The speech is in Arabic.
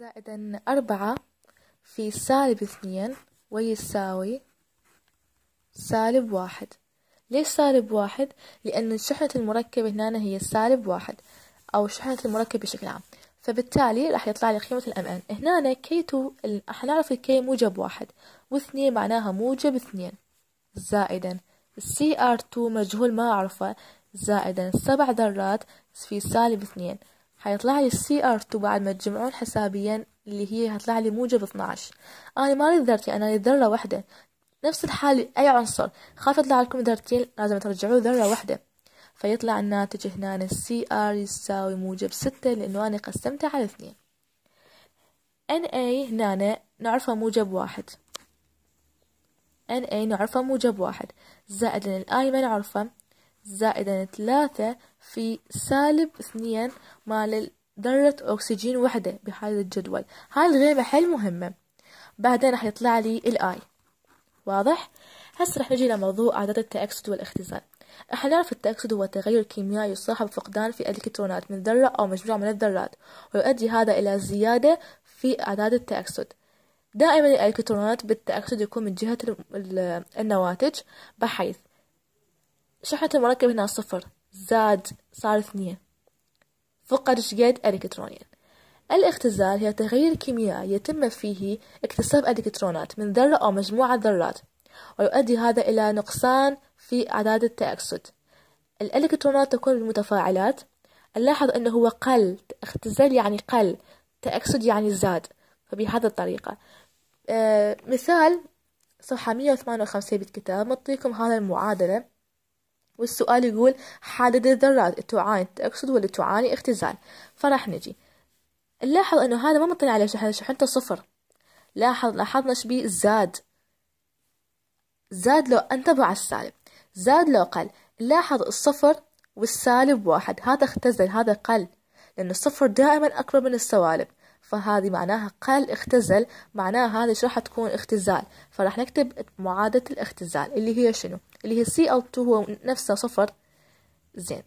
زائدا أربعة في سالب اثنين ويساوي سالب واحد ليش سالب واحد؟ لأن شحنة المركب هنا هي سالب واحد أو شحنة المركب بشكل عام فبالتالي راح يطلع لي قيمة الأم إن هنا كي تو راح نعرف الكي موجب واحد واثنين معناها موجب اثنين زائدا سي ار تو مجهول ما أعرفه زائدا سبع ذرات في سالب اثنين حيطلع لي السي ار تو بعد ما تجمعون حسابيا اللي هي هتطلع لي موجب 12 انا ما لي ذرتي انا لي ذره واحده نفس الحال اي عنصر خاف يطلع لكم ذرتين لازم ترجعوا ذره واحده فيطلع الناتج هنا السي ار يساوي موجب ستة لانه انا قسمته على اثنين اي هنا نعرفه موجب واحد اي نعرفه موجب واحد زائد لأن الآي ما نعرفه زائدا ثلاثة في سالب اثنين مال ذرة أكسجين وحدة بهذا الجدول هاي الغيبة حيل مهمة بعدين راح يطلع لي الآي واضح؟ هسه راح نجي لموضوع عدد التأكسد والاختزال راح نعرف التأكسد هو تغير كيميائي يصاحب فقدان في الكترونات من ذرة أو مجموعة من الذرات ويؤدي هذا إلى زيادة في أعداد التأكسد دائما الإلكترونات بالتأكسد يكون من جهة النواتج بحيث شحنة المركب هنا صفر زاد صار اثنين فقد شقد إلكترونيا الاختزال هي تغيير كيميائي يتم فيه اكتساب إلكترونات من ذرة أو مجموعة ذرات ويؤدي هذا إلى نقصان في أعداد التأكسد الإلكترونات تكون بالمتفاعلات نلاحظ أنه هو قل اختزال يعني قل تأكسد يعني زاد فبهذه الطريقة آه، مثال صفحة 158 بالكتاب نعطيكم هذا المعادلة والسؤال يقول حدد الذرات تعاني تقصد ولا تعاني اختزال فراح نجي نلاحظ انه هذا ما مطلع على شحن شحنته صفر لاحظ لاحظنا شبيه زاد زاد لو انتبه على السالب زاد لو قل لاحظ الصفر والسالب واحد هذا اختزل هذا قل لأن الصفر دائما أقرب من السوالب فهذه معناها قل اختزل معناها هذه شو راح تكون اختزال فراح نكتب معادلة الاختزال اللي هي شنو اللي هي cl 2 هو نفسه صفر زين